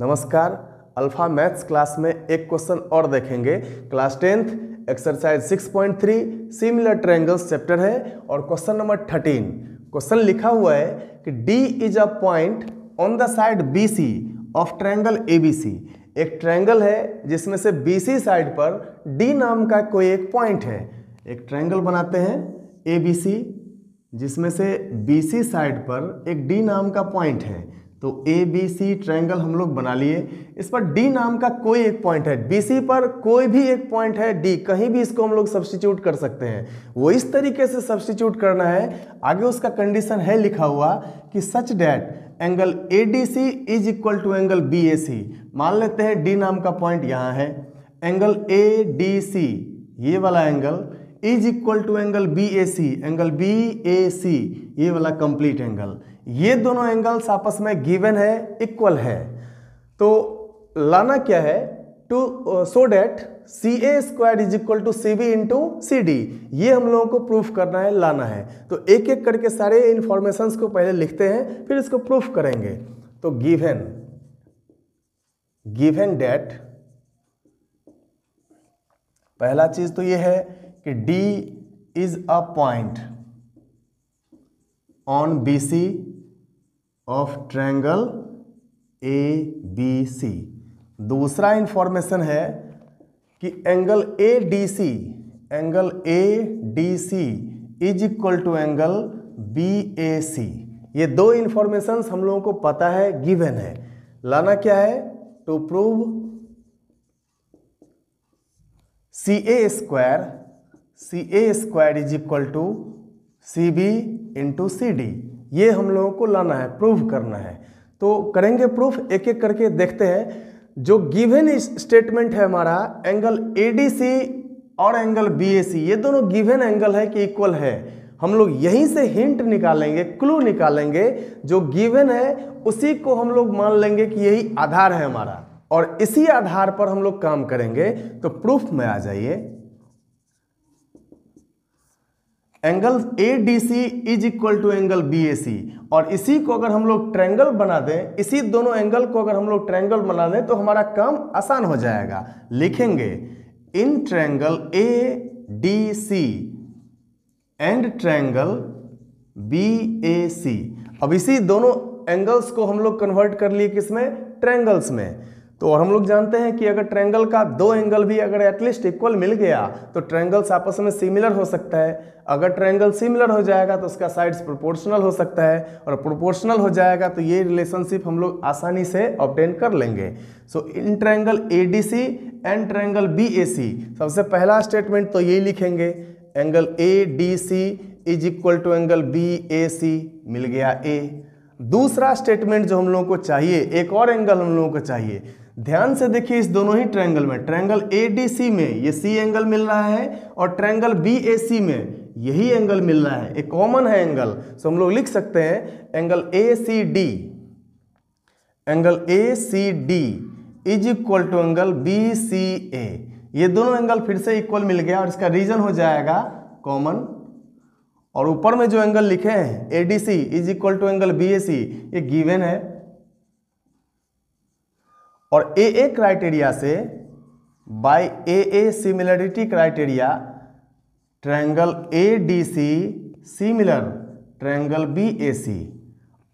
नमस्कार alpha maths class में एक क्वेश्चन और देखेंगे class tenth exercise 6.3 similar triangles chapter है और क्वेश्चन नंबर 13 क्वेश्चन लिखा हुआ है कि D is a point on the side B C of triangle A B C एक ट्रायंगल है जिसमें से बी सी साइड पर डी नाम का कोई एक पॉइंट है एक ट्रायंगल बनाते हैं ए बी सी जिसमें से बी सी साइड पर एक डी नाम का पॉइंट है तो ए बी सी ट्रायंगल हम लोग बना लिए इस पर डी नाम का कोई एक पॉइंट है बी सी पर कोई भी एक पॉइंट है डी कहीं भी इसको हम लोग सब्सटीट्यूट कर सकते हैं वो इस तरीके से सब्सटीट्यूट करना है आगे उसका कंडीशन है लिखा हुआ कि such that angle A D C is equal to angle B A C मान लेते हैं डी नाम का पॉइंट यहाँ है एंगल ए डी सी ये वाला angle is equal to angle B A C angle B A C ये वाला कंप्लीट एंगल ये दोनों एंगल्स आपस में गिवन है इक्वल है तो लाना क्या है to show that C A square is equal to C B into C D ये हम लोगों को प्रूफ करना है लाना है तो एक एक करके सारे इन्फॉर्मेशंस को पहले लिखते हैं फिर इसको प्रूफ करेंगे तो गिवन गिवन डैट पहला चीज तो ये है कि D is a point on B C of triangle A B C दूसरा इंफॉर्मेशन है कि angle A D C angle A D C is equal to angle B A C ये दो इंफॉर्मेशन हम लोगों को पता है गिवन है लाना क्या है to prove C A square C A square is equal to C B into C D ये हम लोगों को लाना है प्रूव करना है तो करेंगे प्रूफ एक एक करके देखते हैं जो गिवेन स्टेटमेंट है हमारा एंगल ए डी सी और एंगल बी ए सी ये दोनों गिवेन एंगल है कि इक्वल है हम लोग यहीं से हिंट निकालेंगे क्लू निकालेंगे जो गिवन है उसी को हम लोग मान लेंगे कि यही आधार है हमारा और इसी आधार पर हम लोग काम करेंगे तो प्रूफ में आ जाइए angle A D C is equal to angle B A C और इसी को अगर हम लोग ट्रैंगल बना दें इसी दोनों एंगल को अगर हम लोग ट्रैंगल बना दें तो हमारा काम आसान हो जाएगा लिखेंगे in triangle A D C and triangle B A C अब इसी दोनों एंगल्स को हम लोग कन्वर्ट कर लिए किसमें ट्रैंगल्स में तो और हम लोग जानते हैं कि अगर ट्रैंगल का दो एंगल भी अगर एटलीस्ट इक्वल मिल गया तो ट्रैंगल्स आपस में सिमिलर हो सकता है अगर ट्रैंगल सिमिलर हो जाएगा तो उसका साइड्स प्रोपोर्शनल हो सकता है और प्रोपोर्शनल हो जाएगा तो ये रिलेशनशिप हम लोग आसानी से ऑप्टेन कर लेंगे so in triangle A D C and triangle B A C सबसे पहला स्टेटमेंट तो यही लिखेंगे angle A D C is equal to angle B A C मिल गया ए दूसरा स्टेटमेंट जो हम लोगों को चाहिए एक और एंगल हम लोगों को चाहिए ध्यान से देखिए इस दोनों ही ट्रैंगल में ट्रैंगल ए में ये सी एंगल मिल रहा है और ट्रैंगल बी में यही एंगल मिल रहा है एक कॉमन है एंगल सो हम लोग लिख सकते हैं angle A C D angle A C D is equal to angle B C A ये दोनों एंगल फिर से इक्वल मिल गया और इसका रीजन हो जाएगा कॉमन और ऊपर में जो एंगल लिखे हैं A D C is equal to angle B A C ये गिवन है और ए ए क्राइटेरिया से by A A similarity criteria triangle A D C similar triangle B A C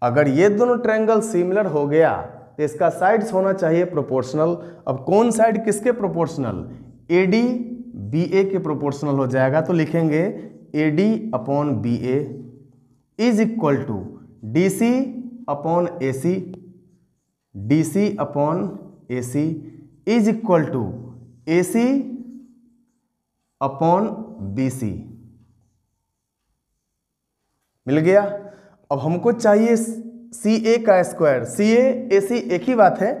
अगर ये दोनों ट्रायंगल सिमिलर हो गया तो इसका साइड्स होना चाहिए प्रोपोर्शनल अब कौन साइड किसके proportional A D B A के प्रोपोर्शनल हो जाएगा तो लिखेंगे A D upon B A is equal to D C upon A C D C upon A C is equal to A C upon B C मिल गया अब हमको चाहिए सी ए का स्क्वायर सी ए ए सी एक ही बात है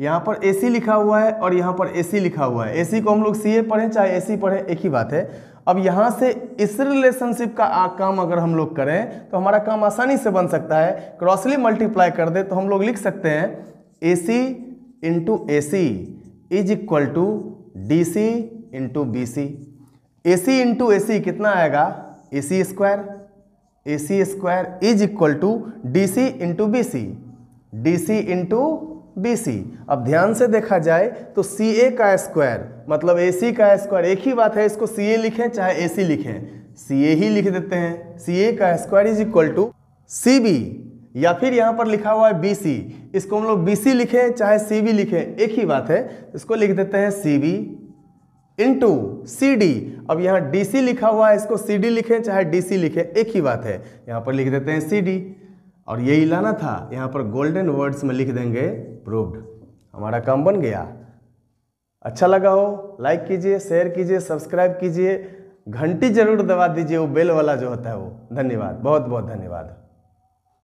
यहाँ पर ए सी लिखा हुआ है और यहाँ पर ए सी लिखा हुआ है ए सी को हम लोग सी ए पढ़ें चाहे ए सी पढ़ें एक ही बात है अब यहाँ से इस रिलेशनशिप का आ, काम अगर हम लोग करें तो हमारा काम आसानी से बन सकता है क्रॉसली मल्टीप्लाई कर दे तो हम लोग लिख सकते हैं A C into A C is equal to D C into B C A C into A C कितना आएगा A C square A C square is equal to D C into B C D C into B C अब ध्यान से देखा जाए तो सी A का square मतलब ए सी का स्क्वायर एक ही बात है इसको सी ए लिखें चाहे ए सी लिखें सी ए ही लिख देते हैं सी ए का square is equal to C B या फिर यहाँ पर लिखा हुआ है बी सी इसको हम लोग बी सी लिखें चाहे सी बी लिखें एक ही बात है इसको लिख देते हैं C B into C D अब यहाँ डी सी लिखा हुआ है इसको सी डी लिखें चाहे डी सी लिखें एक ही बात है यहाँ पर लिख देते हैं सी डी और यही लाना था यहाँ पर गोल्डन वर्ड्स में लिख देंगे प्रूव्ड हमारा काम बन गया अच्छा लगा हो लाइक कीजिए शेयर कीजिए सब्सक्राइब कीजिए घंटी जरूर दबा दीजिए वो बेल वाला जो होता है वो धन्यवाद बहुत बहुत धन्यवाद